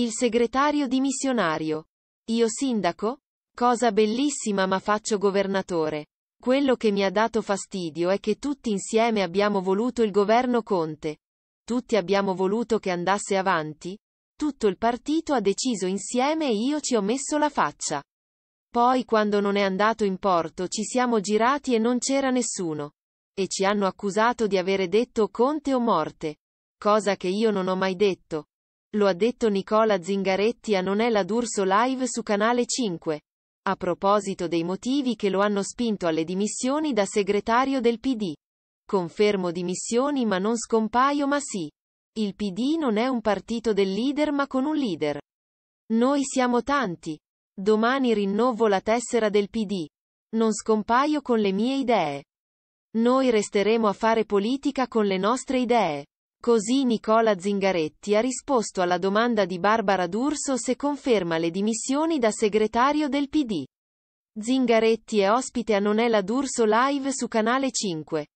Il segretario dimissionario. Io sindaco? Cosa bellissima ma faccio governatore. Quello che mi ha dato fastidio è che tutti insieme abbiamo voluto il governo Conte. Tutti abbiamo voluto che andasse avanti. Tutto il partito ha deciso insieme e io ci ho messo la faccia. Poi quando non è andato in porto ci siamo girati e non c'era nessuno. E ci hanno accusato di avere detto Conte o morte. Cosa che io non ho mai detto. Lo ha detto Nicola Zingaretti a Non è la D'Urso Live su Canale 5. A proposito dei motivi che lo hanno spinto alle dimissioni da segretario del PD. Confermo dimissioni ma non scompaio ma sì. Il PD non è un partito del leader ma con un leader. Noi siamo tanti. Domani rinnovo la tessera del PD. Non scompaio con le mie idee. Noi resteremo a fare politica con le nostre idee. Così Nicola Zingaretti ha risposto alla domanda di Barbara D'Urso se conferma le dimissioni da segretario del PD. Zingaretti è ospite a Nonella D'Urso Live su Canale 5.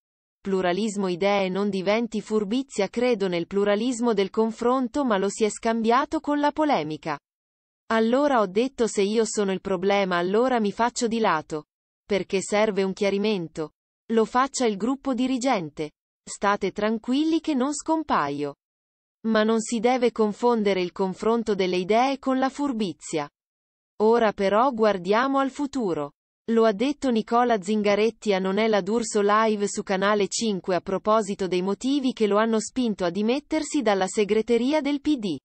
Pluralismo idee non diventi furbizia credo nel pluralismo del confronto ma lo si è scambiato con la polemica. Allora ho detto se io sono il problema allora mi faccio di lato. Perché serve un chiarimento. Lo faccia il gruppo dirigente. State tranquilli che non scompaio. Ma non si deve confondere il confronto delle idee con la furbizia. Ora però guardiamo al futuro. Lo ha detto Nicola Zingaretti a la D'Urso Live su Canale 5 a proposito dei motivi che lo hanno spinto a dimettersi dalla segreteria del PD.